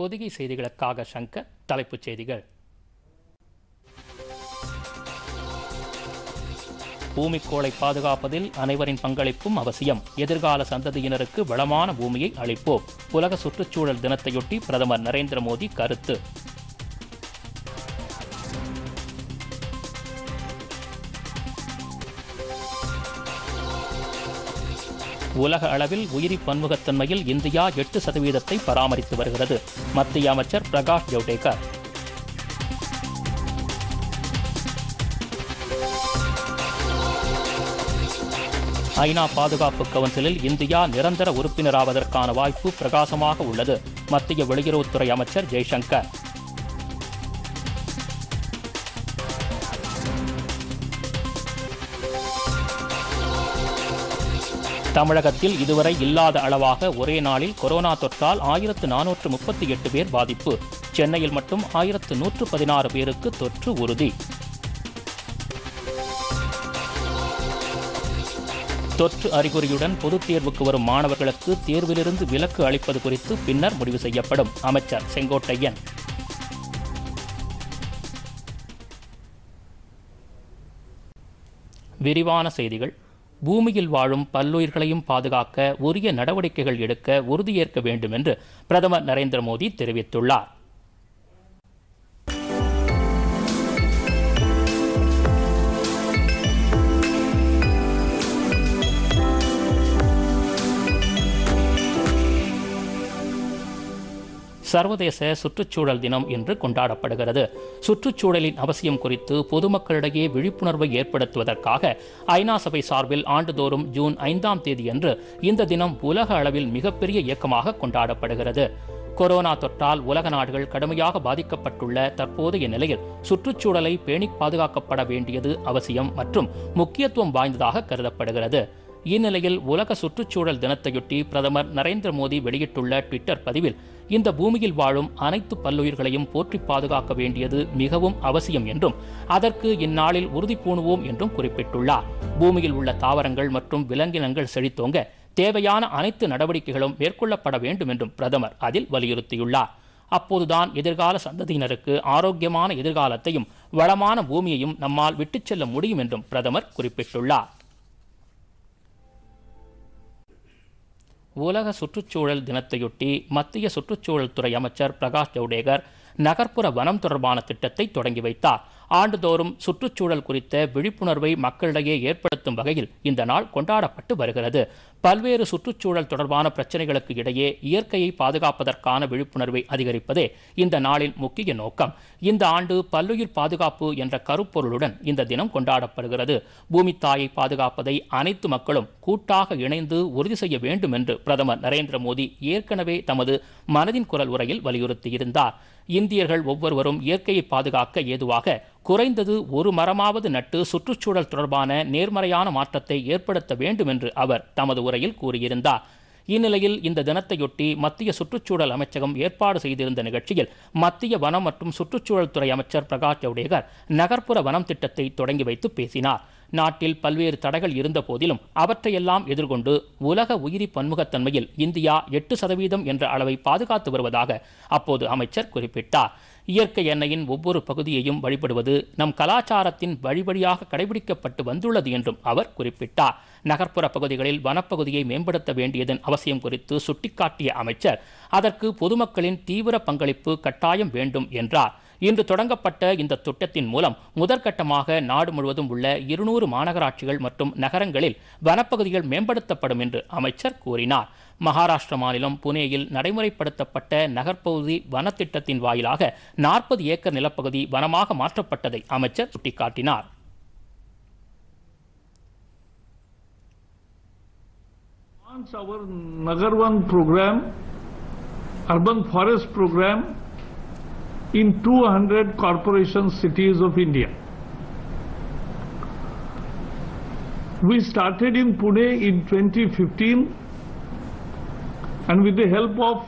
பொதிகை செய்திகளுக்காக சங்கர் தலைப்புச் செய்திகள் பூமிக்கோளை பாதுகாப்பதில் அனைவரின் பங்களிப்பும் அவசியம் எதிர்கால சந்ததியினருக்கு வளமான பூமியை அளிப்போம் உலக சுற்றுச்சூழல் தினத்தையொட்டி பிரதமர் நரேந்திர மோடி கருத்து உலக அளவில் உயிரி பன்முகத்தன்மையில் இந்தியா எட்டு சதவீதத்தை பராமரித்து வருகிறது மத்திய அமைச்சர் பிரகாஷ் ஜவ்டேகர் ஐநா பாதுகாப்பு கவுன்சிலில் இந்தியா நிரந்தர உறுப்பினராவதற்கான வாய்ப்பு பிரகாசமாக உள்ளது மத்திய வெளியுறவுத்துறை அமைச்சர் ஜெய்சங்கர் தமிழகத்தில் இதுவரை இல்லாத அளவாக ஒரே நாளில் கொரோனா தொற்றால் ஆயிரத்து நானூற்று முப்பத்தி எட்டு பேர் பாதிப்பு சென்னையில் மட்டும் ஆயிரத்து நூற்று பதினாறு பேருக்கு தொற்று உறுதி தொற்று அறிகுறியுடன் பொதுத் தேர்வுக்கு வரும் மாணவர்களுக்கு தேர்விலிருந்து விலக்கு அளிப்பது குறித்து பின்னர் முடிவு செய்யப்படும் அமைச்சர் செங்கோட்டையன் விரிவான செய்திகள் பூமியில் வாழும் பல்லுயிர்களையும் பாதுகாக்க உரிய நடவடிக்கைகள் எடுக்க உறுதியேற்க வேண்டும் என்று பிரதமர் நரேந்திர மோடி தெரிவித்துள்ளார் சர்வதேச சுற்றுச்சூழல் தினம் இன்று கொண்டாடப்படுகிறது சுற்றுச்சூழலின் அவசியம் குறித்து பொதுமக்களிடையே விழிப்புணர்வை ஏற்படுத்துவதற்காக ஐநா சபை சார்பில் ஆண்டுதோறும் ஜூன் ஐந்தாம் தேதியன்று இந்த தினம் உலக அளவில் மிகப்பெரிய இயக்கமாக கொண்டாடப்படுகிறது கொரோனா தொற்றால் உலக நாடுகள் கடுமையாக பாதிக்கப்பட்டுள்ள தற்போதைய நிலையில் சுற்றுச்சூழலை பேணி பாதுகாக்கப்பட வேண்டியது அவசியம் மற்றும் முக்கியத்துவம் வாய்ந்ததாக கருதப்படுகிறது இந்நிலையில் உலக சுற்றுச்சூழல் தினத்தையொட்டி பிரதமர் நரேந்திர மோடி வெளியிட்டுள்ள ட்விட்டர் பதிவில் இந்த பூமியில் வாழும் அனைத்து பல்லுயிர்களையும் போற்றி பாதுகாக்க வேண்டியது மிகவும் அவசியம் என்றும் அதற்கு இந்நாளில் உறுதி பூணுவோம் என்றும் குறிப்பிட்டுள்ளார் பூமியில் உள்ள தாவரங்கள் மற்றும் விலங்கினங்கள் செழித்தோங்க தேவையான அனைத்து நடவடிக்கைகளும் மேற்கொள்ளப்பட வேண்டும் என்றும் பிரதமர் அதில் வலியுறுத்தியுள்ளார் அப்போதுதான் எதிர்கால சந்ததியினருக்கு ஆரோக்கியமான எதிர்காலத்தையும் வளமான பூமியையும் நம்மால் விட்டுச் செல்ல முடியும் என்றும் பிரதமர் குறிப்பிட்டுள்ளார் உலக சுற்றுச்சூழல் தினத்தையொட்டி மத்திய சுற்றுச்சூழல் துறை அமைச்சர் பிரகாஷ் ஜவ்டேகர் நகர்ப்புற வனம் தொடர்பான திட்டத்தை தொடங்கி வைத்தார் ஆண்டுதோறும் சுற்றுச்சூழல் குறித்த விழிப்புணர்வை மக்களிடையே ஏற்படுத்தும் வகையில் இந்த நாள் கொண்டாடப்பட்டு வருகிறது பல்வேறு சுற்றுச்சூழல் தொடர்பான பிரச்சனைகளுக்கு இடையே இயற்கையை பாதுகாப்பதற்கான விழிப்புணர்வை அதிகரிப்பதே இந்த நாளின் முக்கிய நோக்கம் இந்த ஆண்டு பல்லுயிர் பாதுகாப்பு என்ற கருப்பொருளுடன் இந்த தினம் கொண்டாடப்படுகிறது பூமித்தாயை பாதுகாப்பதை அனைத்து மக்களும் கூட்டாக இணைந்து உறுதி செய்ய வேண்டும் என்று பிரதமர் நரேந்திர மோடி ஏற்கனவே தமது மனதின் குரல் உரையில் வலியுறுத்தியிருந்தார் இந்தியர்கள் ஒவ்வொருவரும் இயற்கையை பாதுகாக்க ஏதுவாக குறைந்தது ஒரு மரமாவது நட்டு சுற்றுச்சூழல் தொடர்பான நேர்மறையான மாற்றத்தை ஏற்படுத்த வேண்டும் என்று அவர் தமது உரையில் கூறியிருந்தார் இந்நிலையில் இந்த தினத்தையொட்டி மத்திய சுற்றுச்சூழல் அமைச்சகம் ஏற்பாடு செய்திருந்த நிகழ்ச்சியில் மத்திய வனம் மற்றும் சுற்றுச்சூழல் துறை அமைச்சர் பிரகாஷ் ஜவடேகர் நகர்ப்புற வனம் திட்டத்தை தொடங்கி வைத்து பேசினார் நாட்டில் பல்வேறு தடைகள் இருந்த போதிலும் அவற்றையெல்லாம் எதிர்கொண்டு உலக உயிரி பன்முகத்தன்மையில் இந்தியா எட்டு சதவீதம் என்ற அளவை பாதுகாத்து வருவதாக அப்போது அமைச்சர் குறிப்பிட்டார் இயற்கை எண்ணெயின் ஒவ்வொரு பகுதியையும் வழிபடுவது நம் கலாச்சாரத்தின் வழிவழியாக கடைபிடிக்கப்பட்டு வந்துள்ளது என்றும் அவர் குறிப்பிட்டார் நகர்ப்புற பகுதிகளில் வனப்பகுதியை மேம்படுத்த வேண்டியதன் அவசியம் குறித்து சுட்டிக்காட்டிய அமைச்சர் அதற்கு பொதுமக்களின் தீவிர பங்களிப்பு கட்டாயம் வேண்டும் என்றார் இன்று தொடங்கப்பட்ட இந்த திட்டத்தின் மூலம் முதற்கட்டமாக நாடு முழுவதும் உள்ள இருநூறு மாநகராட்சிகள் மற்றும் நகரங்களில் வனப்பகுதிகள் மேம்படுத்தப்படும் என்று அமைச்சர் கூறினார் மகாராஷ்டிர மாநிலம் புனேயில் நடைமுறைப்படுத்தப்பட்ட நகர்ப்பகுதி வனத்திட்டத்தின் வாயிலாக நாற்பது ஏக்கர் நிலப்பகுதி வனமாக மாற்றப்பட்டதை அமைச்சர் சுட்டிக்காட்டினார் Our Nagarwan program, urban forest program in 200 corporation cities of India. We started in Pune in 2015 and with the help of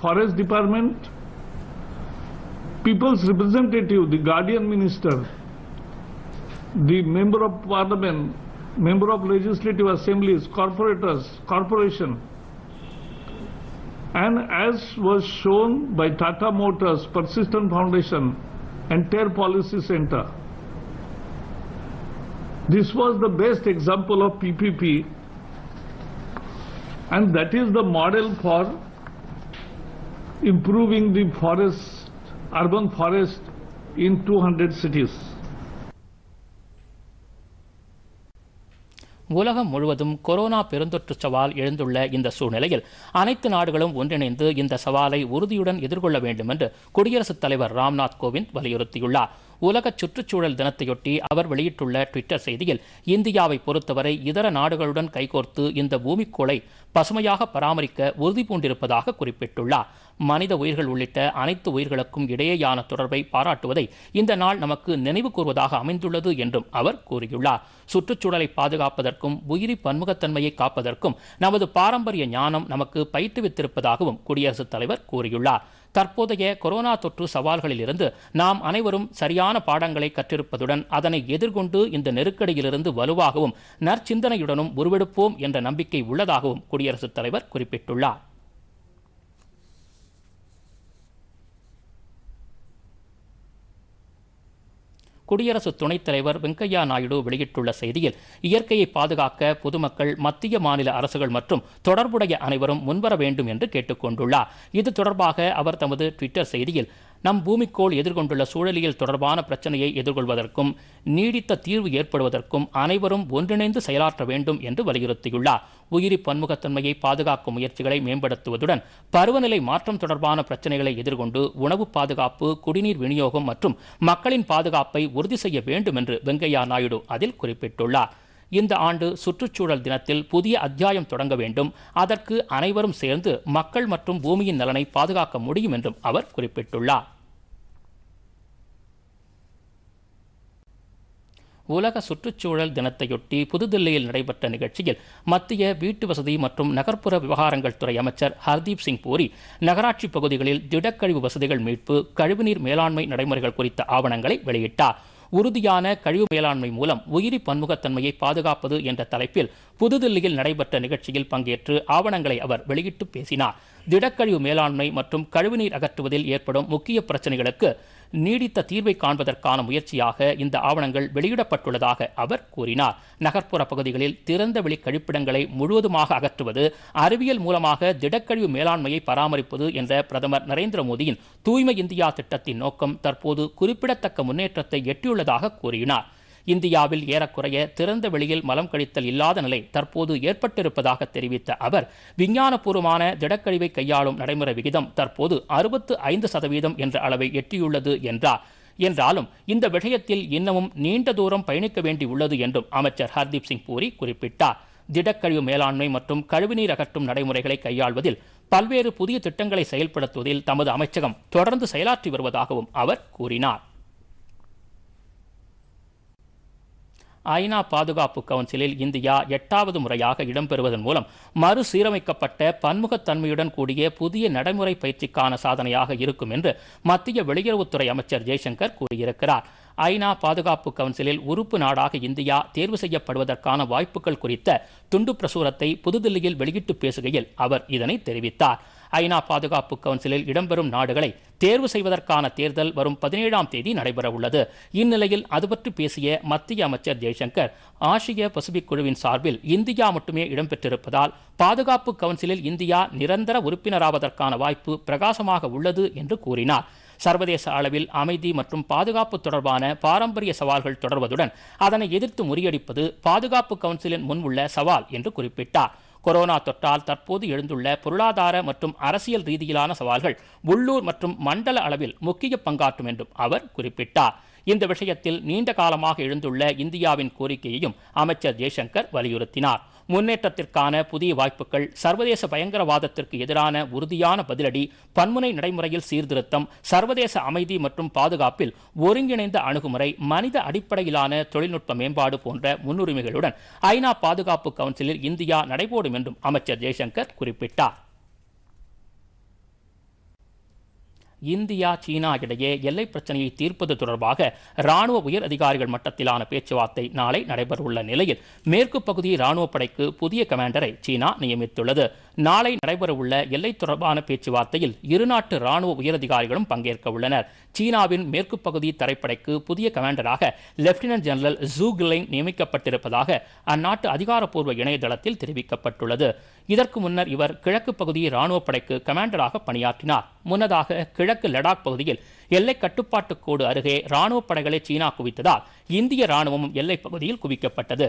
Forest Department, People's Representative, the Guardian Minister, the Member of Parliament, Member of Legislative Assemblies, Corporators, Corporation, and as was shown by Tata Motors, Persistent Foundation and Tear Policy Center, this was the best example of PPP and that is the model for improving the forest, urban forest in 200 cities. உலகம் முழுவதும் corona பெருந்தொற்று சவால் எழுந்துள்ள இந்த சூழ்நிலையில் அனைத்து நாடுகளும் ஒன்றிணைந்து இந்த சவாலை உறுதியுடன் எதிர்கொள்ள வேண்டும் என்று குடியரசுத் தலைவர் ராம்நாத் கோவிந்த் வலியுறுத்தியுள்ளார் உலக சுற்றுச்சூழல் தினத்தையொட்டி அவர் வெளியிட்டுள்ள ட்விட்டர் செய்தியில் இந்தியாவை பொறுத்தவரை இதர நாடுகளுடன் கைகோர்த்து இந்த பூமிக்கோளை பசுமையாக பராமரிக்க உறுதி பூண்டிருப்பதாக குறிப்பிட்டுள்ளார் மனித உயிர்கள் உள்ளிட்ட அனைத்து உயிர்களுக்கும் இடையேயான தொடர்பை பாராட்டுவதை இந்த நாள் நமக்கு நினைவு கூறுவதாக அமைந்துள்ளது என்றும் அவர் கூறியுள்ளார் சுற்றுச்சூழலை பாதுகாப்பதற்கும் உயிரி பன்முகத்தன்மையை காப்பதற்கும் நமது பாரம்பரிய ஞானம் நமக்கு பயிற்றுவித்திருப்பதாகவும் குடியரசுத் தலைவர் கூறியுள்ளார் தற்போதைய கொரோனா தொற்று சவால்களிலிருந்து நாம் அனைவரும் சரியான பாடங்களை கற்றிருப்பதுடன் அதனை எதிர்கொண்டு இந்த நெருக்கடியிலிருந்து வலுவாகவும் நற்சிந்தனையுடனும் உருவெடுப்போம் என்ற நம்பிக்கை உள்ளதாகவும் குடியரசுத் தலைவர் குறிப்பிட்டுள்ளார் குடியரசு துணைத் தலைவர் வெங்கையா நாயுடு வெளியிட்டுள்ள செய்தியில் இயற்கையை பாதுகாக்க பொதுமக்கள் மத்திய மாநில அரசுகள் மற்றும் தொடர்புடைய அனைவரும் முன்வர வேண்டும் என்று கேட்டுக்கொண்டுள்ளார் இது தொடர்பாக அவர் தமது ட்விட்டர் செய்தியில் நம் பூமிக்கோள் எதிர்கொண்டுள்ள சூழலியல் தொடர்பான பிரச்சனையை எதிர்கொள்வதற்கும் நீடித்த தீர்வு ஏற்படுவதற்கும் அனைவரும் ஒன்றிணைந்து செயலாற்ற வேண்டும் என்று வலியுறுத்தியுள்ளார் உயிரி பன்முகத்தன்மையை பாதுகாக்கும் முயற்சிகளை மேம்படுத்துவதுடன் பருவநிலை மாற்றம் தொடர்பான பிரச்சனைகளை எதிர்கொண்டு உணவு பாதுகாப்பு குடிநீர் விநியோகம் மற்றும் மக்களின் பாதுகாப்பை உறுதி செய்ய வேண்டும் என்று வெங்கையா நாயுடு அதில் குறிப்பிட்டுள்ளார் இந்த ஆண்டு சுற்றுச்சூழல் தினத்தில் புதிய அத்தியாயம் தொடங்க வேண்டும் அதற்கு அனைவரும் சேர்ந்து மக்கள் மற்றும் பூமியின் நலனை பாதுகாக்க முடியும் என்றும் அவர் குறிப்பிட்டுள்ளார் உலக சுற்றுச்சூழல் தினத்தையொட்டி புதுதில்லியில் நடைபெற்ற நிகழ்ச்சியில் மத்திய வீட்டு வசதி மற்றும் நகர்ப்புற விவகாரங்கள் துறை அமைச்சர் ஹர்தீப் சிங் பூரி நகராட்சி பகுதிகளில் திடக்கழிவு வசதிகள் மீட்பு கழிவுநீர் மேலாண்மை நடைமுறைகள் குறித்த ஆவணங்களை வெளியிட்டார் உறுதியான கழிவு மேலாண்மை மூலம் உயிரி பன்முகத்தன்மையை பாதுகாப்பது என்ற தலைப்பில் புதுதில்லியில் நடைபெற்ற நிகழ்ச்சியில் பங்கேற்று ஆவணங்களை அவர் வெளியிட்டு பேசினார் திடக்கழிவு மேலாண்மை மற்றும் கழிவுநீர் அகற்றுவதில் ஏற்படும் முக்கிய பிரச்சனைகளுக்கு நீடித்த தீர்வை காண்பதற்கான முயற்சியாக இந்த ஆவணங்கள் வெளியிடப்பட்டுள்ளதாக அவர் கூறினார் நகர்ப்புற பகுதிகளில் திறந்த வெளி கழிப்பிடங்களை முழுவதுமாக அகற்றுவது அறிவியல் மூலமாக திடக்கழிவு மேலாண்மையை பராமரிப்பது என்ற பிரதமர் நரேந்திர மோடியின் தூய்மை இந்தியா திட்டத்தின் நோக்கம் தற்போது குறிப்பிடத்தக்க முன்னேற்றத்தை எட்டியுள்ளதாக கூறினார் இந்தியாவில் ஏறக்குறைய திறந்த வெளியில் மலம் கழித்தல் இல்லாத நிலை தற்போது ஏற்பட்டிருப்பதாக தெரிவித்த அவர் விஞ்ஞானபூர்வமான திடக்கழிவை கையாளும் நடைமுறை விகிதம் தற்போது அறுபத்து ஐந்து சதவீதம் என்ற அளவை எட்டியுள்ளது என்றார் என்றாலும் இந்த விஷயத்தில் இன்னமும் நீண்ட தூரம் பயணிக்க வேண்டியுள்ளது என்றும் அமைச்சர் ஹர்தீப் சிங் பூரி குறிப்பிட்டார் திடக்கழிவு மேலாண்மை மற்றும் கழிவுநீர் அகற்றும் நடைமுறைகளை கையாள்வதில் பல்வேறு புதிய திட்டங்களை செயல்படுத்துவதில் தமது அமைச்சகம் தொடர்ந்து செயலாற்றி வருவதாகவும் அவர் கூறினார் ஐநா பாதுகாப்பு கவுன்சிலில் இந்தியா எட்டாவது முறையாக இடம்பெறுவதன் மூலம் மறுசீரமைக்கப்பட்ட பன்முகத்தன்மையுடன் கூடிய புதிய நடைமுறை பயிற்சிக்கான சாதனையாக இருக்கும் என்று மத்திய வெளியுறவுத்துறை அமைச்சர் ஜெய்சங்கர் கூறியிருக்கிறார் ஐநா பாதுகாப்பு கவுன்சிலில் உறுப்பு நாடாக இந்தியா தேர்வு செய்யப்படுவதற்கான வாய்ப்புகள் குறித்த துண்டு பிரசுரத்தை புதுதில்லியில் வெளியிட்டு பேசுகையில் அவர் இதனை தெரிவித்தார் ஐநா பாதுகாப்பு கவுன்சிலில் இடம்பெறும் நாடுகளை தேர்வு செய்வதற்கான தேர்தல் வரும் பதினேழாம் தேதி நடைபெறவுள்ளது இந்நிலையில் அது பற்றி பேசிய மத்திய அமைச்சர் ஜெய்சங்கர் ஆசிய பசிபிக் குழுவின் சார்பில் இந்தியா மட்டுமே இடம்பெற்றிருப்பதால் பாதுகாப்பு கவுன்சிலில் இந்தியா நிரந்தர உறுப்பினராவதற்கான வாய்ப்பு பிரகாசமாக உள்ளது என்று கூறினார் சர்வதேச அளவில் அமைதி மற்றும் பாதுகாப்பு தொடர்பான பாரம்பரிய சவால்கள் தொடர்வதுடன் அதனை எதிர்த்து முறியடிப்பது பாதுகாப்பு கவுன்சிலின் முன் உள்ள சவால் என்று குறிப்பிட்டார் கொரோனா தொற்றால் தற்போது எழுந்துள்ள பொருளாதார மற்றும் அரசியல் ரீதியிலான சவால்கள் உள்ளூர் மற்றும் மண்டல அளவில் முக்கிய பங்காற்றும் என்றும் அவர் குறிப்பிட்டார் இந்த விஷயத்தில் நீண்ட காலமாக எழுந்துள்ள இந்தியாவின் கோரிக்கையையும் அமைச்சர் ஜெய்சங்கர் வலியுறுத்தினார் முன்னேற்றத்திற்கான புதிய வாய்ப்புகள் சர்வதேச பயங்கரவாதத்திற்கு எதிரான உறுதியான பதிலடி பன்முனை நடைமுறையில் சீர்திருத்தம் சர்வதேச அமைதி மற்றும் பாதுகாப்பில் ஒருங்கிணைந்த அணுகுமுறை மனித அடிப்படையிலான தொழில்நுட்ப மேம்பாடு போன்ற முன்னுரிமைகளுடன் ஐநா பாதுகாப்பு கவுன்சிலில் இந்தியா நடைபோடும் என்றும் அமைச்சர் ஜெய்சங்கர் குறிப்பிட்டார் இந்தியா சீனா இடையே எல்லை பிரச்சனையை தீர்ப்பது தொடர்பாக ராணுவ உயர் அதிகாரிகள் மட்டத்திலான பேச்சுவார்த்தை நாளை நடைபெறவுள்ள நிலையில் மேற்கு பகுதி ராணுவப் படைக்கு புதிய கமாண்டரை சீனா நியமித்துள்ளது நாளை நடைபெறவுள்ள எல்லை தொடர்பான பேச்சுவார்த்தையில் இருநாட்டு ராணுவ உயரதிகாரிகளும் பங்கேற்க உள்ளனர் சீனாவின் மேற்கு பகுதி தரைப்படைக்கு புதிய கமாண்டராக லெப்டினன்ட் ஜெனரல் ஜூ கிலைங் நியமிக்கப்பட்டிருப்பதாக அந்நாட்டு அதிகாரப்பூர்வ இணையதளத்தில் தெரிவிக்கப்பட்டுள்ளது இதற்கு முன்னர் இவர் கிழக்கு பகுதி ராணுவ படைக்கு கமாண்டராக பணியாற்றினார் முன்னதாக கிழக்கு லடாக் பகுதியில் எல்லை கட்டுப்பாட்டு கோடு அருகே ராணுவ படைகளை சீனா குவித்ததால் இந்திய ராணுவமும் எல்லை பகுதியில் குவிக்கப்பட்டது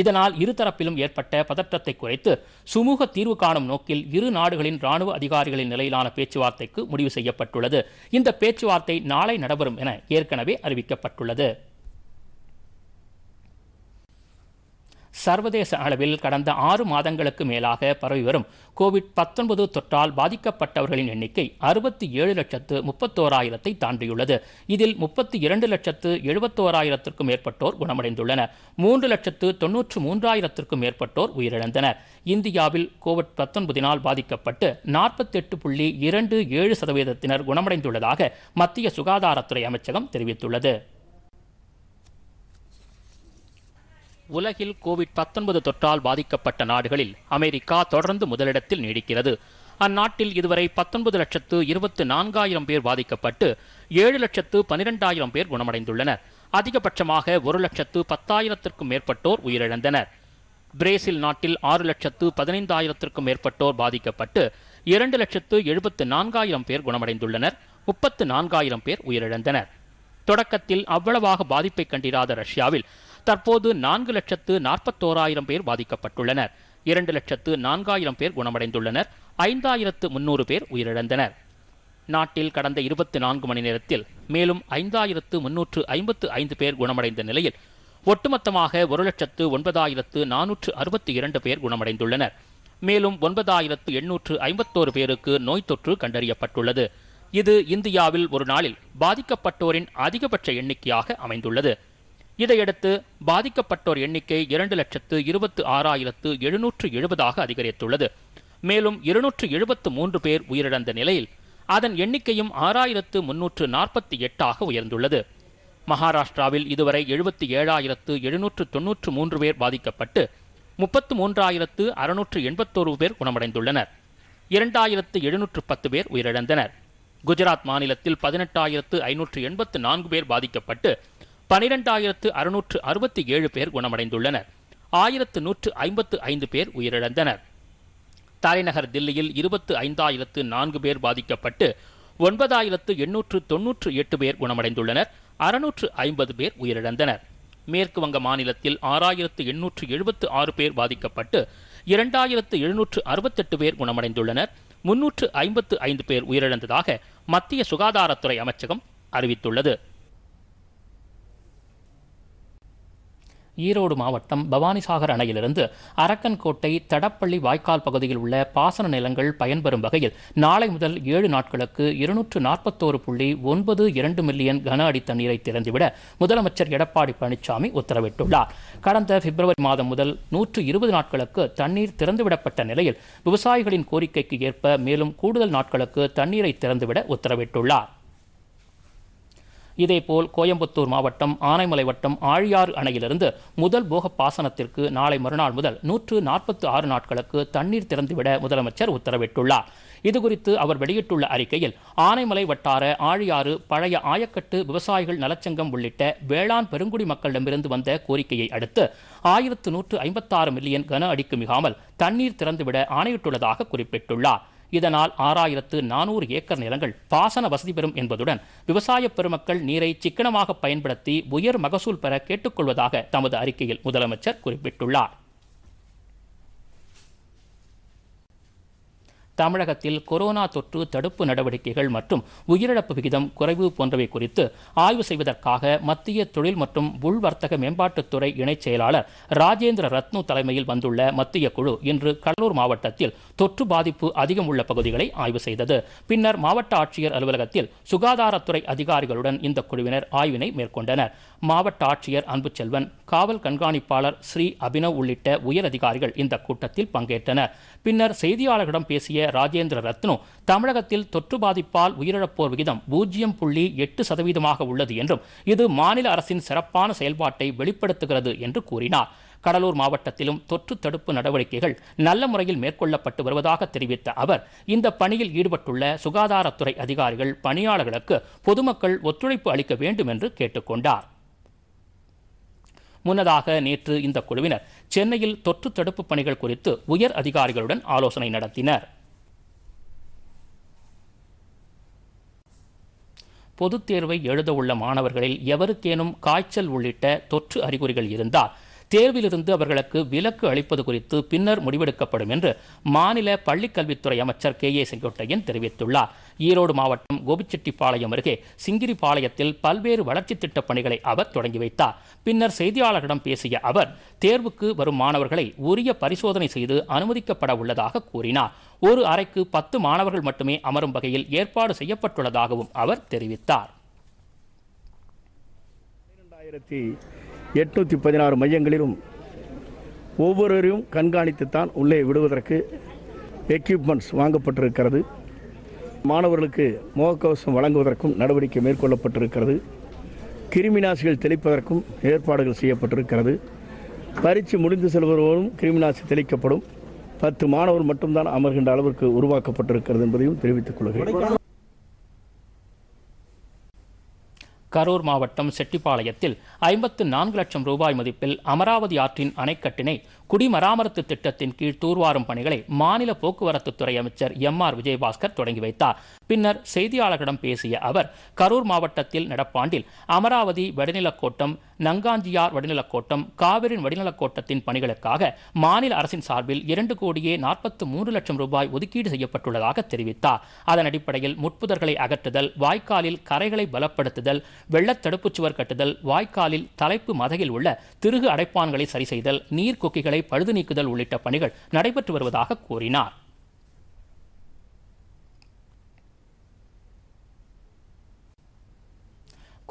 இதனால் இருதரப்பிலும் ஏற்பட்ட பதற்றத்தை குறைத்து சுமூக தீர்வு காணும் நோக்கில் இரு நாடுகளின் ராணுவ அதிகாரிகளின் நிலையிலான பேச்சுவார்த்தைக்கு முடிவு செய்யப்பட்டுள்ளது இந்த பேச்சுவார்த்தை நாளை நடைபெறும் என ஏற்கனவே அறிவிக்கப்பட்டுள்ளது சர்வதேச அளவில் கடந்த ஆறு மாதங்களுக்கு மேலாக பரவி வரும் கோவிட் பத்தொன்பது தொற்றால் பாதிக்கப்பட்டவர்களின் எண்ணிக்கை அறுபத்தி ஏழு லட்சத்து முப்பத்தோராயிரத்தை தாண்டியுள்ளது இதில் முப்பத்தி இரண்டு லட்சத்து எழுபத்தோராயிரத்திற்கும் மேற்பட்டோர் குணமடைந்துள்ளனர் மூன்று லட்சத்து தொன்னூற்று மூன்றாயிரத்திற்கும் மேற்பட்டோர் உயிரிழந்தனர் இந்தியாவில் கோவிட் பத்தொன்பதினால் பாதிக்கப்பட்டு நாற்பத்தெட்டு புள்ளி இரண்டு ஏழு சதவீதத்தினர் குணமடைந்துள்ளதாக மத்திய சுகாதாரத்துறை அமைச்சகம் தெரிவித்துள்ளது உலகில் கோவிட் பத்தொன்பது தொற்றால் பாதிக்கப்பட்ட நாடுகளில் அமெரிக்கா தொடர்ந்து முதலிடத்தில் நீடிக்கிறது அந்நாட்டில் இதுவரை பத்தொன்பது லட்சத்து இருபத்து நான்காயிரம் பேர் பாதிக்கப்பட்டு ஏழு லட்சத்து பனிரெண்டாயிரம் பேர் குணமடைந்துள்ளனர் அதிகபட்சமாக ஒரு லட்சத்து பத்தாயிரத்திற்கும் மேற்பட்டோர் உயிரிழந்தனர் பிரேசில் நாட்டில் ஆறு லட்சத்து பதினைந்தாயிரத்திற்கும் மேற்பட்டோர் பாதிக்கப்பட்டு இரண்டு லட்சத்து எழுபத்து நான்காயிரம் பேர் குணமடைந்துள்ளனர் முப்பத்து நான்காயிரம் பேர் உயிரிழந்தனர் தொடக்கத்தில் அவ்வளவாக பாதிப்பை கண்டிராத ரஷ்யாவில் தற்போது நான்கு லட்சத்து நாற்பத்தோராயிரம் பேர் பாதிக்கப்பட்டுள்ளனர் இரண்டு லட்சத்து நான்காயிரம் பேர் குணமடைந்துள்ளனர் ஐந்தாயிரத்து முன்னூறு பேர் உயிரிழந்தனர் நாட்டில் கடந்த இருபத்தி நான்கு மணி நேரத்தில் மேலும் ஐந்தாயிரத்து முன்னூற்று ஐம்பத்து ஐந்து பேர் குணமடைந்த நிலையில் ஒட்டுமொத்தமாக ஒரு லட்சத்து ஒன்பதாயிரத்து நானூற்று அறுபத்தி இரண்டு பேர் குணமடைந்துள்ளனர் மேலும் ஒன்பதாயிரத்து எண்ணூற்று ஐம்பத்தோரு பேருக்கு நோய் தொற்று கண்டறியப்பட்டுள்ளது இது இந்தியாவில் ஒரு நாளில் பாதிக்கப்பட்டோரின் அதிகபட்ச எண்ணிக்கையாக அமைந்துள்ளது இதையடுத்து பாதிக்கப்பட்டோர் எண்ணிக்கை இரண்டு லட்சத்து இருபத்து ஆறாயிரத்து எழுநூற்று எழுபதாக அதிகரித்துள்ளது மேலும் இருநூற்று எழுபத்து மூன்று பேர் உயிரிழந்த நிலையில் அதன் எண்ணிக்கையும் ஆறாயிரத்து முன்னூற்று நாற்பத்தி எட்டாக உயர்ந்துள்ளது மகாராஷ்டிராவில் இதுவரை எழுபத்தி ஏழாயிரத்து எழுநூற்று தொன்னூற்று மூன்று பேர் பாதிக்கப்பட்டு முப்பத்து மூன்றாயிரத்து அறுநூற்று எண்பத்தோரு பேர் குணமடைந்துள்ளனர் இரண்டாயிரத்து எழுநூற்று பத்து பேர் உயிரிழந்தனர் குஜராத் மாநிலத்தில் பதினெட்டாயிரத்து ஐநூற்று எண்பத்து நான்கு பேர் பாதிக்கப்பட்டு பனிரெண்டாயிரத்து அறுநூற்று அறுபத்தி ஏழு பேர் குணமடைந்துள்ளனர் ஆயிரத்து நூற்று ஐம்பத்து ஐந்து பேர் உயிரிழந்தனர் தலைநகர் தில்லியில் இருபத்து ஐந்தாயிரத்து நான்கு பேர் பாதிக்கப்பட்டு ஒன்பதாயிரத்து எண்ணூற்று தொன்னூற்று எட்டு பேர் குணமடைந்துள்ளனர் அறுநூற்று ஐம்பது பேர் உயிரிழந்தனர் மேற்கு வங்க மாநிலத்தில் ஆறாயிரத்து எண்ணூற்று எழுபத்து ஆறு பேர் பாதிக்கப்பட்டு இரண்டாயிரத்து எழுநூற்று அறுபத்தெட்டு பேர் குணமடைந்துள்ளனர் முன்னூற்று ஐம்பத்து ஐந்து பேர் உயிரிழந்ததாக மத்திய சுகாதாரத்துறை அமைச்சகம் அறிவித்துள்ளது ஈரோடு மாவட்டம் பவானிசாகர் அணையிலிருந்து அரக்கன்கோட்டை தடப்பள்ளி வாய்க்கால் பகுதியில் உள்ள பாசன நிலங்கள் பயன்பெறும் வகையில் நாளை முதல் ஏழு நாட்களுக்கு இருநூற்று நாற்பத்தோரு புள்ளி ஒன்பது இரண்டு மில்லியன் கன அடி தண்ணீரை திறந்துவிட முதலமைச்சர் எடப்பாடி பழனிசாமி உத்தரவிட்டுள்ளார் கடந்த பிப்ரவரி மாதம் முதல் நூற்று இருபது நாட்களுக்கு தண்ணீர் திறந்துவிடப்பட்ட நிலையில் விவசாயிகளின் கோரிக்கைக்கு ஏற்ப மேலும் கூடுதல் நாட்களுக்கு தண்ணீரை திறந்துவிட உத்தரவிட்டுள்ளார் இதேபோல் கோயம்புத்தூர் மாவட்டம் ஆனைமலை வட்டம் ஆழியாறு அணையிலிருந்து முதல் போக பாசனத்திற்கு நாளை மறுநாள் முதல் நூற்று நாற்பத்தி ஆறு நாட்களுக்கு தண்ணீர் திறந்துவிட முதலமைச்சர் உத்தரவிட்டுள்ளார் இதுகுறித்து அவர் வெளியிட்டுள்ள அறிக்கையில் ஆனைமலை வட்டார ஆழியாறு பழைய ஆயக்கட்டு விவசாயிகள் நலச்சங்கம் உள்ளிட்ட வேளாண் பெருங்குடி மக்களிடமிருந்து வந்த கோரிக்கையை அடுத்து ஆயிரத்து நூற்று ஐம்பத்தாறு மில்லியன் கன அடிக்கு மிகாமல் தண்ணீர் திறந்துவிட ஆணையிட்டுள்ளதாக குறிப்பிட்டுள்ளார் இதனால் ஆறாயிரத்து நானூறு ஏக்கர் நிலங்கள் பாசன வசதி பெறும் என்பதுடன் விவசாய பெருமக்கள் நீரை சிக்கனமாக பயன்படுத்தி உயர் மகசூல் பெற கேட்டுக்கொள்வதாக தமது அறிக்கையில் முதலமைச்சர் குறிப்பிட்டுள்ளார் தமிழகத்தில் கொரோனா தொற்று தடுப்பு நடவடிக்கைகள் மற்றும் உயிரிழப்பு விகிதம் குறைவு போன்றவை குறித்து ஆய்வு செய்வதற்காக மத்திய தொழில் மற்றும் உள்வர்த்தக மேம்பாட்டுத்துறை இணைச் செயலாளர் ராஜேந்திர ரத்னு தலைமையில் வந்துள்ள மத்திய குழு இன்று கடலூர் மாவட்டத்தில் தொற்று பாதிப்பு அதிகம் உள்ள பகுதிகளை ஆய்வு செய்தது பின்னர் மாவட்ட ஆட்சியர் அலுவலகத்தில் சுகாதாரத்துறை அதிகாரிகளுடன் இந்த குழுவினர் ஆய்வினை மேற்கொண்டனர் மாவட்ட ஆட்சியர் அன்பு செல்வன் காவல் கண்காணிப்பாளர் ஸ்ரீ அபினவ் உள்ளிட்ட உயர் அதிகாரிகள் இந்த கூட்டத்தில் பங்கேற்றனர் பின்னர் செய்தியாளர்களிடம் பேசிய ராஜேந்திர ரத்னு தமிழகத்தில் தொற்று பாதிப்பால் உயிரிழப்போர் விகிதம் பூஜ்ஜியம் புள்ளி எட்டு சதவீதமாக உள்ளது என்றும் இது மாநில அரசின் சிறப்பான செயல்பாட்டை வெளிப்படுத்துகிறது என்று கூறினார் கடலூர் மாவட்டத்திலும் தொற்று தடுப்பு நடவடிக்கைகள் நல்ல முறையில் மேற்கொள்ளப்பட்டு வருவதாக தெரிவித்த அவர் இந்த பணியில் ஈடுபட்டுள்ள சுகாதாரத்துறை அதிகாரிகள் பணியாளர்களுக்கு பொதுமக்கள் ஒத்துழைப்பு அளிக்க வேண்டும் என்று கேட்டுக்கொண்டார் முன்னதாக நேற்று இந்த குழுவினர் சென்னையில் தொற்று தடுப்பு பணிகள் குறித்து உயர் அதிகாரிகளுடன் ஆலோசனை நடத்தினர் பொதுத் தேர்வை எழுதவுள்ள மாணவர்களில் எவருக்கேனும் காய்ச்சல் உள்ளிட்ட தொற்று அறிகுறிகள் இருந்தால் தேர்விலிருந்து அவர்களுக்கு விலக்கு அளிப்பது குறித்து பின்னர் முடிவெடுக்கப்படும் என்று மாநில பள்ளிக்கல்வித்துறை அமைச்சர் கே ஏ செங்கோட்டையன் தெரிவித்துள்ளார் ஈரோடு மாவட்டம் கோபிச்செட்டிப்பாளையம் அருகே சிங்கிரிபாளையத்தில் பல்வேறு வளர்ச்சித் திட்டப் பணிகளை அவர் தொடங்கி வைத்தார் பின்னர் செய்தியாளர்களிடம் பேசிய அவர் தேர்வுக்கு வரும் மாணவர்களை உரிய பரிசோதனை செய்து அனுமதிக்கப்பட உள்ளதாக கூறினார் ஒரு அறைக்கு பத்து மாணவர்கள் மட்டுமே அமரும் வகையில் ஏற்பாடு செய்யப்பட்டுள்ளதாகவும் அவர் தெரிவித்தார் எட்நூற்றி பதினாறு மையங்களிலும் ஒவ்வொருவரையும் கண்காணித்துத்தான் உள்ளே விடுவதற்கு எக்யூப்மெண்ட்ஸ் வாங்கப்பட்டிருக்கிறது மாணவர்களுக்கு முகக்கவசம் வழங்குவதற்கும் நடவடிக்கை மேற்கொள்ளப்பட்டிருக்கிறது கிருமிநாசிகள் தெளிப்பதற்கும் ஏற்பாடுகள் செய்யப்பட்டிருக்கிறது பரீட்சை முடிந்து செல்பவர்களும் கிருமிநாசி தெளிக்கப்படும் பத்து மாணவர் மட்டும்தான் அமர்கின்ற அளவிற்கு உருவாக்கப்பட்டிருக்கிறது என்பதையும் தெரிவித்துக் கொள்கிறேன் கரூர் மாவட்டம் செட்டிப்பாளையத்தில் ஐம்பத்து நான்கு லட்சம் ரூபாய் மதிப்பில் அமராவதி ஆற்றின் அணைக்கட்டினை குடிமராமத்து திட்டத்தின் கீழ் தூர்வாரும் பணிகளை மாநில போக்குவரத்து துறை அமைச்சர் எம் ஆர் விஜயபாஸ்கர் தொடங்கி வைத்தார் பின்னர் செய்தியாளர்களிடம் பேசிய அவர் கரூர் மாவட்டத்தில் நடப்பாண்டில் அமராவதி வடிநிலக்கோட்டம் நங்காஞ்சியார் வடிநிலக்கோட்டம் காவிரி வடிநிலக்கோட்டத்தின் பணிகளுக்காக மாநில அரசின் சார்பில் இரண்டு கோடியே நாற்பத்து மூன்று லட்சம் ரூபாய் ஒதுக்கீடு செய்யப்பட்டுள்ளதாக தெரிவித்தார் அதன் அடிப்படையில் முட்புதர்களை அகற்றுதல் வாய்க்காலில் கரைகளை பலப்படுத்துதல் வெள்ளத்தடுப்புச் சுவர் கட்டுதல் வாய்க்காலில் தலைப்பு மதகில் உள்ள திருகு அடைப்பான்களை சரி செய்தல் நீர்கொக்கிகளை பழுது நீக்குதல் உள்ளிட்ட பணிகள் நடைபெற்று வருவதாக கூறினார்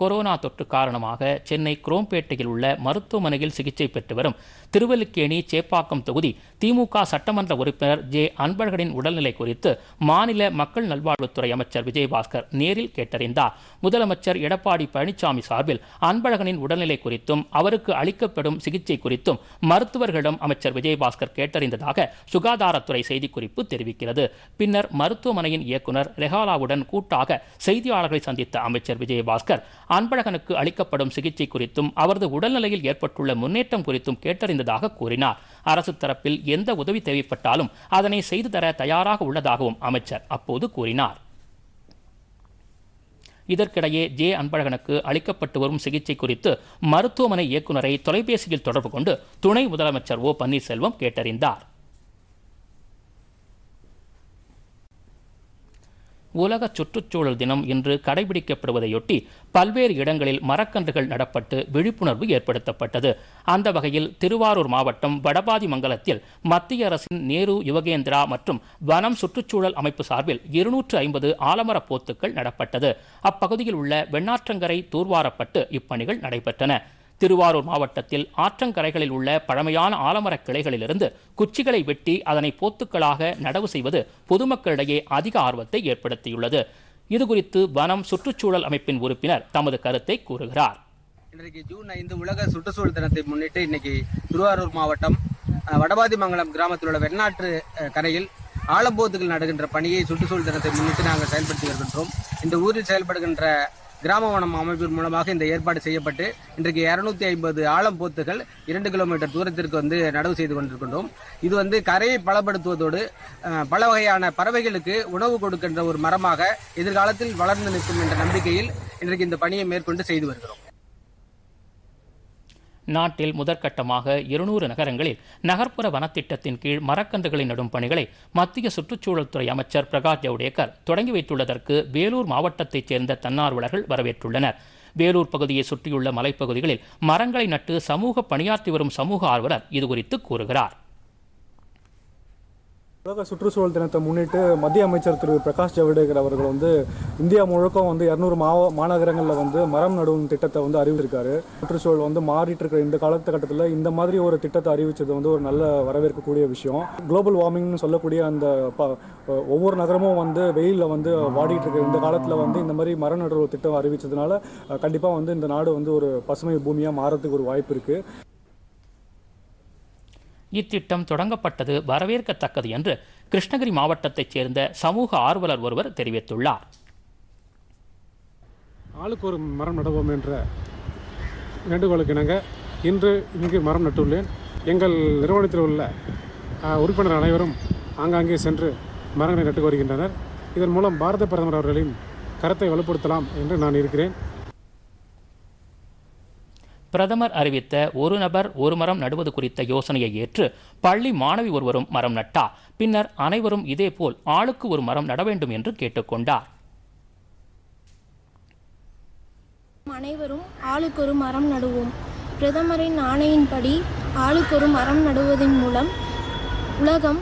கொரோனா தொற்று காரணமாக சென்னை குரோம்பேட்டையில் உள்ள மருத்துவமனையில் சிகிச்சை பெற்று வரும் திருவல்லிக்கேணி சேப்பாக்கம் தொகுதி திமுக சட்டமன்ற உறுப்பினர் ஜே அன்பழகனின் உடல்நிலை குறித்து மாநில மக்கள் நல்வாழ்வுத்துறை அமைச்சர் விஜயபாஸ்கர் நேரில் கேட்டறிந்தார் முதலமைச்சர் எடப்பாடி பழனிசாமி சார்பில் அன்பழகனின் உடல்நிலை குறித்தும் அவருக்கு அளிக்கப்படும் சிகிச்சை குறித்தும் மருத்துவர்களிடம் அமைச்சர் விஜயபாஸ்கர் கேட்டறிந்ததாக சுகாதாரத்துறை செய்திக்குறிப்பு தெரிவிக்கிறது பின்னர் மருத்துவமனையின் இயக்குநர் ரெஹாலாவுடன் கூட்டாக செய்தியாளர்களை சந்தித்த அமைச்சர் விஜயபாஸ்கர் அன்பழகனுக்கு அளிக்கப்படும் சிகிச்சை குறித்தும் அவரது உடல்நிலையில் ஏற்பட்டுள்ள முன்னேற்றம் குறித்தும் கேட்டறிந்ததாக கூறினார் அரசு தரப்பில் எந்த உதவி தேவைப்பட்டாலும் அதனை செய்து தர தயாராக உள்ளதாகவும் அமைச்சர் அப்போது கூறினார் இதற்கிடையே ஜே அன்பழகனுக்கு அளிக்கப்பட்டு வரும் சிகிச்சை குறித்து மருத்துவமனை இயக்குநரை தொலைபேசியில் தொடர்பு கொண்டு துணை முதலமைச்சர் ஓ பன்னீர்செல்வம் கேட்டறிந்தார் உலக சுற்றுச்சூழல் தினம் இன்று கடைபிடிக்கப்படுவதையொட்டி பல்வேறு இடங்களில் மரக்கன்றுகள் நடப்பட்டு விழிப்புணர்வு ஏற்படுத்தப்பட்டது அந்த வகையில் திருவாரூர் மாவட்டம் வடபாதி மங்கலத்தில் மத்திய அரசின் நேரு யுவகேந்திரா மற்றும் வனம் சுற்றுச்சூழல் அமைப்பு சார்பில் இருநூற்று ஐம்பது ஆலமர போத்துக்கள் நடப்பட்டது அப்பகுதியில் உள்ள வெண்ணாற்றங்கரை தூர்வாரப்பட்டு இப்பணிகள் நடைபெற்றன திருவாரூர் மாவட்டத்தில் ஆற்றங்கரைகளில் உள்ள பழமையான ஆலமரக் கிளைகளிலிருந்து குச்சிகளை வெட்டி அதனை போத்துக்களாக நடவு செய்வது பொதுமக்களிடையே அதிக ஆர்வத்தை ஏற்படுத்தியுள்ளது இதுகுறித்து வனம் சுற்றுச்சூழல் அமைப்பின் உறுப்பினர் தமது கருத்தை கூறுகிறார் இன்றைக்கு ஜூன் ஐந்து உலக சுற்றுச்சூழல் தினத்தை முன்னிட்டு இன்னைக்கு திருவாரூர் மாவட்டம் வடபாதிமங்கலம் கிராமத்தில் உள்ள வெண்ணாற்று கரையில் ஆலம்போத்துகள் நடுகின்ற பணியை சுற்றுச்சூழல் தினத்தை முன்னிட்டு நாங்கள் செயல்படுத்தி வருகின்றோம் இந்த ஊரில் செயல்படுகின்ற கிராமவனம் அமைப்பின் மூலமாக இந்த ஏற்பாடு செய்யப்பட்டு இன்றைக்கு இரநூத்தி ஐம்பது ஆழம் போத்துகள் இரண்டு கிலோமீட்டர் தூரத்திற்கு வந்து நடவு செய்து கொண்டிருக்கின்றோம் இது வந்து கரையை பலப்படுத்துவதோடு பல வகையான பறவைகளுக்கு உணவு கொடுக்கின்ற ஒரு மரமாக எதிர்காலத்தில் வளர்ந்து நிற்கும் என்ற நம்பிக்கையில் இன்றைக்கு இந்த பணியை மேற்கொண்டு செய்து வருகிறோம் நாட்டில் முதற்கட்டமாக இருநூறு நகரங்களில் நகர்ப்புற வனத்திட்டத்தின் கீழ் மரக்கன்றுகளை நடும் பணிகளை மத்திய சுற்றுச்சூழல் துறை அமைச்சர் பிரகாஷ் ஜவடேகர் தொடங்கி வைத்துள்ளதற்கு வேலூர் மாவட்டத்தைச் சேர்ந்த தன்னார்வலர்கள் வரவேற்றுள்ளனர் வேலூர் பகுதியை சுற்றியுள்ள மலைப்பகுதிகளில் மரங்களை நட்டு சமூக பணியாற்றி வரும் சமூக ஆர்வலர் இதுகுறித்து கூறுகிறார் உலக சுற்றுச்சூழல் தினத்தை முன்னிட்டு மத்திய அமைச்சர் திரு பிரகாஷ் ஜவடேகர் அவர்கள் வந்து இந்தியா முழுக்கம் வந்து இரநூறு மாவ மாநகரங்களில் வந்து மரம் நடுவும் திட்டத்தை வந்து அறிவிச்சிருக்காரு சுற்றுச்சூழல் வந்து மாறிட்டு இருக்கிற இந்த காலகட்டத்தில் இந்த மாதிரி ஒரு திட்டத்தை அறிவித்தது வந்து ஒரு நல்ல வரவேற்கக்கூடிய விஷயம் குளோபல் வார்மிங்னு சொல்லக்கூடிய அந்த ஒவ்வொரு நகரமும் வந்து வெயிலில் வந்து வாடிட்டு இருக்கு இந்த காலத்தில் வந்து இந்த மாதிரி மரம் நடுவு திட்டம் அறிவித்ததுனால கண்டிப்பாக வந்து இந்த நாடு வந்து ஒரு பசுமை பூமியாக மாறதுக்கு ஒரு வாய்ப்பு இருக்குது இத்திட்டம் தொடங்கப்பட்டது வரவேற்கத்தக்கது என்று கிருஷ்ணகிரி மாவட்டத்தைச் சேர்ந்த சமூக ஆர்வலர் ஒருவர் தெரிவித்துள்ளார் ஆளுக்கு ஒரு மரம் நடுவோம் என்ற வேண்டுகோளுக்கு இணங்க இன்று இங்கு மரம் நட்டுள்ளேன் எங்கள் நிறுவனத்தில் உள்ள உறுப்பினர் அனைவரும் ஆங்காங்கே சென்று மரங்களை நட்டு வருகின்றனர் இதன் மூலம் பாரத பிரதமர் அவர்களின் கருத்தை வலுப்படுத்தலாம் என்று நான் இருக்கிறேன் பிரதமர் அறிவித்த ஒரு நபர் ஒரு மரம் நடுவது குறித்த யோசனையை ஏற்று பள்ளி மாணவி ஒருவரும் மரம் நட்டார் பின்னர் அனைவரும் இதேபோல் ஆளுக்கு ஒரு மரம் நட வேண்டும் என்று கேட்டுக்கொண்டார் அனைவரும் ஆளுக்கு ஒரு மரம் நடுவோம் பிரதமரின் ஆணையின்படி ஒரு மரம் நடுவதன் மூலம் உலகம்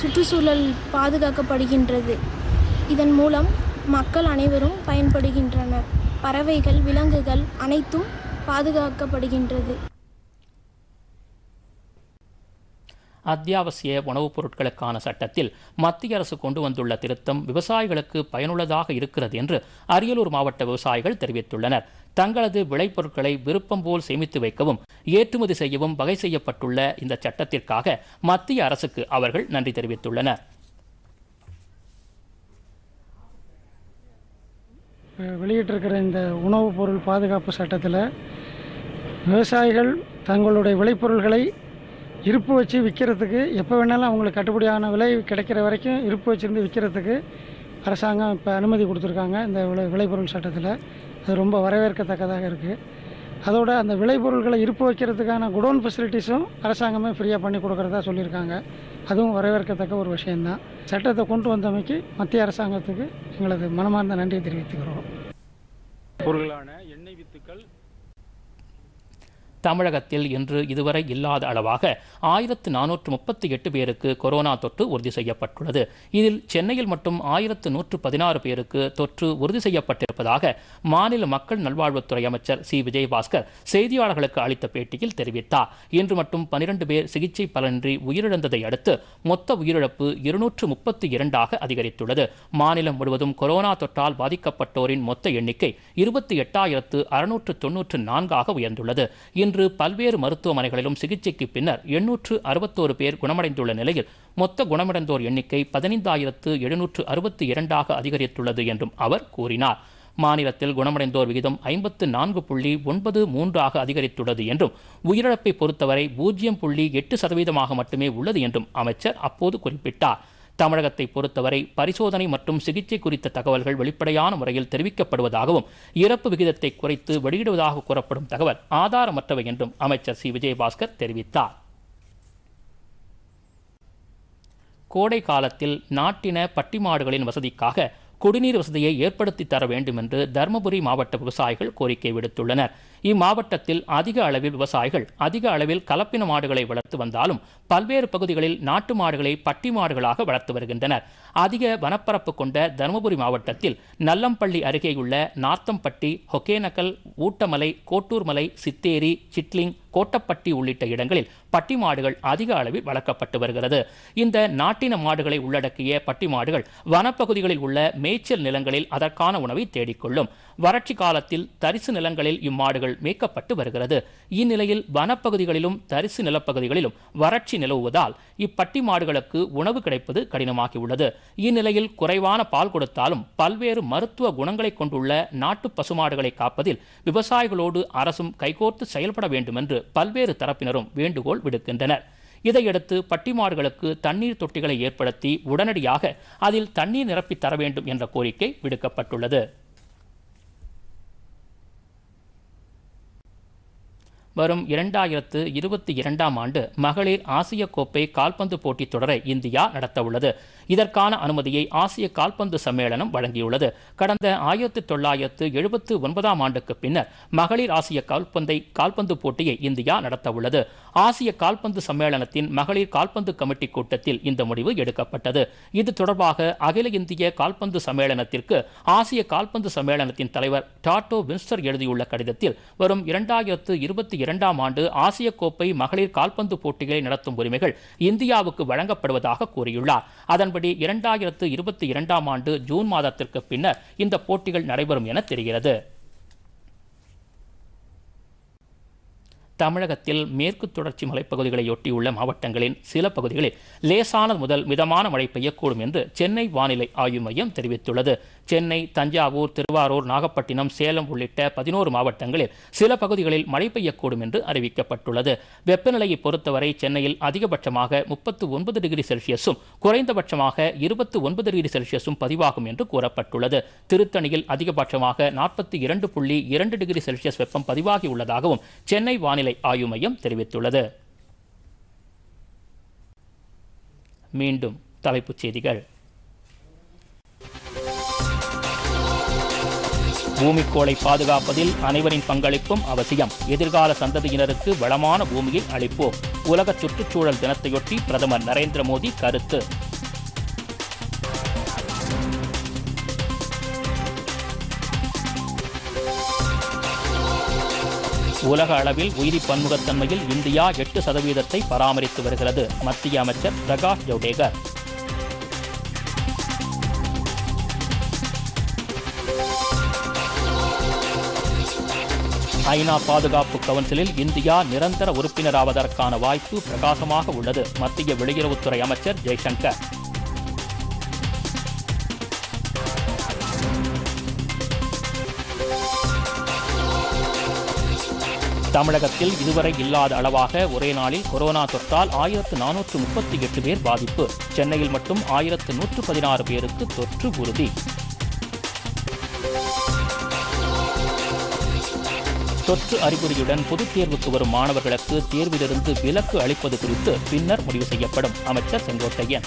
சுற்றுச்சூழல் பாதுகாக்கப்படுகின்றது இதன் மூலம் மக்கள் அனைவரும் பயன்படுகின்றனர் பறவைகள் விலங்குகள் அனைத்தும் பாதுகாக்கப்படுகின்றது அத்தியாவசிய உணவுப் பொருட்களுக்கான சட்டத்தில் மத்திய அரசு கொண்டு வந்துள்ள திருத்தம் விவசாயிகளுக்கு பயனுள்ளதாக இருக்கிறது என்று அரியலூர் மாவட்ட விவசாயிகள் தெரிவித்துள்ளனர் தங்களது விளைபொருட்களை விருப்பம் போல் சேமித்து வைக்கவும் ஏற்றுமதி செய்யவும் வகை செய்யப்பட்டுள்ள இந்த சட்டத்திற்காக மத்திய அரசுக்கு அவர்கள் நன்றி தெரிவித்துள்ளனர் வெளியிட்டிருக்கிற இந்த உணவுப் பொருள் பாதுகாப்பு சட்டத்தில் விவசாயிகள் தங்களுடைய விளைபொருள்களை இருப்பு வச்சு விற்கிறதுக்கு எப்போ வேணாலும் அவங்களுக்கு கட்டுப்படியான விலை கிடைக்கிற வரைக்கும் இருப்பு வச்சுருந்து விற்கிறதுக்கு அரசாங்கம் இப்போ அனுமதி கொடுத்துருக்காங்க இந்த விளை விளைபொருள் சட்டத்தில் அது ரொம்ப வரவேற்கத்தக்கதாக இருக்குது அதோட அந்த விளைபொருள்களை இருப்பு வைக்கிறதுக்கான குடோன் ஃபெசிலிட்டிஸும் அரசாங்கமே ஃப்ரீயாக பண்ணி கொடுக்குறதா சொல்லியிருக்காங்க அதுவும் வரவேற்கத்தக்க ஒரு விஷயந்தான் சட்டத்தை கொண்டு வந்தமைக்கு மத்திய அரசாங்கத்துக்கு எங்களது மனமார்ந்த நன்றியை தெரிவித்துக்கிறோம் பொருளான தமிழகத்தில் இன்று இதுவரை இல்லாத அளவாக ஆயிரத்து நானூற்று முப்பத்தி எட்டு பேருக்கு கொரோனா தொற்று உறுதி செய்யப்பட்டுள்ளது இதில் சென்னையில் மட்டும் ஆயிரத்து நூற்று பதினாறு பேருக்கு தொற்று உறுதி செய்யப்பட்டிருப்பதாக மாநில மக்கள் நல்வாழ்வுத்துறை அமைச்சர் சி விஜயபாஸ்கர் செய்தியாளர்களுக்கு அளித்த பேட்டியில் தெரிவித்தார் இன்று மட்டும் பனிரண்டு பேர் சிகிச்சை பலனின்றி உயிரிழந்ததை அடுத்து மொத்த உயிரிழப்பு இருநூற்று முப்பத்தி இரண்டாக அதிகரித்துள்ளது மாநிலம் முழுவதும் கொரோனா தொற்றால் பாதிக்கப்பட்டோரின் மொத்த எண்ணிக்கை இருபத்தி எட்டாயிரத்து அறுநூற்று தொன்னூற்று நான்காக உயர்ந்துள்ளது இன்று இன்று பல்வேறு மருத்துவமனைகளிலும் சிகிச்சைக்கு பின்னர் எண்ணூற்று அறுபத்தோரு பேர் குணமடைந்துள்ள நிலையில் மொத்த குணமடைந்தோர் எண்ணிக்கை பதினைந்தாயிரத்து எழுநூற்று அறுபத்தி இரண்டாக அதிகரித்துள்ளது என்றும் அவர் கூறினார் மாநிலத்தில் குணமடைந்தோர் விகிதம் ஐம்பத்து நான்கு புள்ளி ஒன்பது மூன்றாக அதிகரித்துள்ளது என்றும் உயிரிழப்பை பொறுத்தவரை பூஜ்ஜியம் புள்ளி எட்டு சதவீதமாக மட்டுமே உள்ளது என்றும் அமைச்சர் அப்போது குறிப்பிட்டார் தமிழகத்தை பொறுத்தவரை பரிசோதனை மற்றும் சிகிச்சை குறித்த தகவல்கள் வெளிப்படையான முறையில் தெரிவிக்கப்படுவதாகவும் இறப்பு விகிதத்தை குறைத்து வெளியிடுவதாக கூறப்படும் தகவல் ஆதாரமற்றவை என்றும் அமைச்சர் சி விஜயபாஸ்கர் தெரிவித்தார் கோடை காலத்தில் நாட்டின பட்டிமாடுகளின் வசதிக்காக குடிநீர் வசதியை ஏற்படுத்தி தர வேண்டும் என்று தருமபுரி மாவட்ட விவசாயிகள் கோரிக்கை விடுத்துள்ளனர் இம்மாவட்டத்தில் அதிக அளவில் விவசாயிகள் அதிக அளவில் கலப்பின மாடுகளை வளர்த்து வந்தாலும் பல்வேறு பகுதிகளில் நாட்டு மாடுகளை பட்டி மாடுகளாக வளர்த்து வருகின்றனர் அதிக வனப்பரப்பு கொண்ட தருமபுரி மாவட்டத்தில் நல்லம்பள்ளி அருகேயுள்ள நார்த்தம்பட்டி ஹொகேனக்கல் ஊட்டமலை கோட்டூர்மலை சித்தேரி சிட்லிங் கோட்டப்பட்டி உள்ளிட்ட இடங்களில் பட்டி மாடுகள் அதிக அளவில் வளர்க்கப்பட்டு வருகிறது இந்த நாட்டின மாடுகளை உள்ளடக்கிய பட்டி மாடுகள் வனப்பகுதிகளில் உள்ள மேய்ச்சல் நிலங்களில் அதற்கான உணவை தேடிக்கொள்ளும் வறட்சி காலத்தில் தரிசு நிலங்களில் இம்மாடுகள் மேய்க்கப்பட்டு வருகிறது இந்நிலையில் வனப்பகுதிகளிலும் தரிசு நிலப்பகுதிகளிலும் வறட்சி நிலவுவதால் இப்பட்டி மாடுகளுக்கு உணவு கிடைப்பது கடினமாகியுள்ளது இந்நிலையில் குறைவான பால் கொடுத்தாலும் பல்வேறு மருத்துவ குணங்களை கொண்டுள்ள நாட்டு பசுமாடுகளை காப்பதில் விவசாயிகளோடு அரசும் கைகோர்த்து செயல்பட வேண்டும் என்று பல்வேறு தரப்பினரும் வேண்டுகோள் விடுக்கின்றனர் இதையடுத்து பட்டிமாடுகளுக்கு தண்ணீர் தொட்டிகளை ஏற்படுத்தி உடனடியாக அதில் தண்ணீர் நிரப்பி தர வேண்டும் என்ற கோரிக்கை விடுக்கப்பட்டுள்ளது வரும் இரண்டாயிரத்து இருபத்தி இரண்டாம் ஆண்டு மகளிர் ஆசிய கோப்பை கால்பந்து போட்டித் தொடரை இந்தியா நடத்தவுள்ளது இதற்கான அனுமதியை ஆசிய கால்பந்து சம்மேளனம் வழங்கியுள்ளது கடந்த ஆயிரத்தி தொள்ளாயிரத்து எழுபத்து ஒன்பதாம் ஆண்டுக்கு பின்னர் மகளிர் ஆசிய கால்பந்தை கால்பந்து போட்டியை இந்தியா நடத்தவுள்ளது ஆசிய கால்பந்து சம்மேளனத்தின் மகளிர் கால்பந்து கமிட்டி கூட்டத்தில் இந்த முடிவு எடுக்கப்பட்டது இது தொடர்பாக அகில இந்திய கால்பந்து சம்மேளனத்திற்கு ஆசிய கால்பந்து சம்மேளனத்தின் தலைவர் டாட்டோ வின்ஸ்டர் எழுதியுள்ள கடிதத்தில் வரும் இரண்டாயிரத்து இருபத்தி இரண்டாம் ஆண்டு ஆசிய கோப்பை மகளிர் கால்பந்து போட்டிகளை நடத்தும் உரிமைகள் இந்தியாவுக்கு வழங்கப்படுவதாக கூறியுள்ளார் அதன் மற்றபடி இரண்டாயிரத்து இருபத்தி இரண்டாம் ஆண்டு ஜூன் மாதத்திற்கு பின்னர் இந்த போட்டிகள் நடைபெறும் என தெரிகிறது தமிழகத்தில் மேற்கு தொடர்ச்சி மலைப்பகுதிகளையொட்டியுள்ள மாவட்டங்களின் சில பகுதிகளில் லேசானது முதல் மிதமான மழை பெய்யக்கூடும் என்று சென்னை வானிலை ஆய்வு மையம் தெரிவித்துள்ளது சென்னை தஞ்சாவூர் திருவாரூர் நாகப்பட்டினம் சேலம் உள்ளிட்ட பதினோரு மாவட்டங்களில் சில பகுதிகளில் மழை பெய்யக்கூடும் என்று அறிவிக்கப்பட்டுள்ளது வெப்பநிலையை பொறுத்தவரை சென்னையில் அதிகபட்சமாக முப்பத்து ஒன்பது டிகிரி செல்சியஸும் குறைந்தபட்சமாக இருபத்து ஒன்பது டிகிரி செல்சியஸும் பதிவாகும் என்று கூறப்பட்டுள்ளது திருத்தணியில் அதிகபட்சமாக நாற்பத்தி இரண்டு புள்ளி இரண்டு டிகிரி செல்சியஸ் வெப்பம் பதிவாகியுள்ளதாகவும் சென்னை வானிலை வானிலை ஆய்வு மையம் தெரிவித்துள்ளது மீண்டும் தலைப்புச் செய்திகள் பூமிக்கோளை பாதுகாப்பதில் அனைவரின் பங்களிப்பும் அவசியம் எதிர்கால சந்ததியினருக்கு வளமான பூமியை அளிப்போம் உலக சுற்றுச்சூழல் தினத்தையொட்டி பிரதமர் நரேந்திர மோடி கருத்து உலக அளவில் உயிரி பன்முகத்தன்மையில் இந்தியா எட்டு சதவீதத்தை பராமரித்து வருகிறது மத்திய அமைச்சர் பிரகாஷ் ஜவ்டேகர் ஐநா பாதுகாப்பு கவுன்சிலில் இந்தியா நிரந்தர உறுப்பினராவதற்கான வாய்ப்பு பிரகாசமாக உள்ளது மத்திய வெளியுறவுத்துறை அமைச்சர் ஜெய்சங்கர் தமிழகத்தில் இதுவரை இல்லாத அளவாக ஒரே நாளில் கொரோனா தொற்றால் ஆயிரத்து நானூற்று முப்பத்தி எட்டு பேர் பாதிப்பு சென்னையில் மட்டும் ஆயிரத்து நூற்று பதினாறு பேருக்கு தொற்று உறுதி தொற்று அறிகுறியுடன் பொதுத் தேர்வுக்கு வரும் மாணவர்களுக்கு தேர்விலிருந்து விலக்கு அளிப்பது குறித்து பின்னர் முடிவு செய்யப்படும் அமைச்சர் செங்கோட்டையன்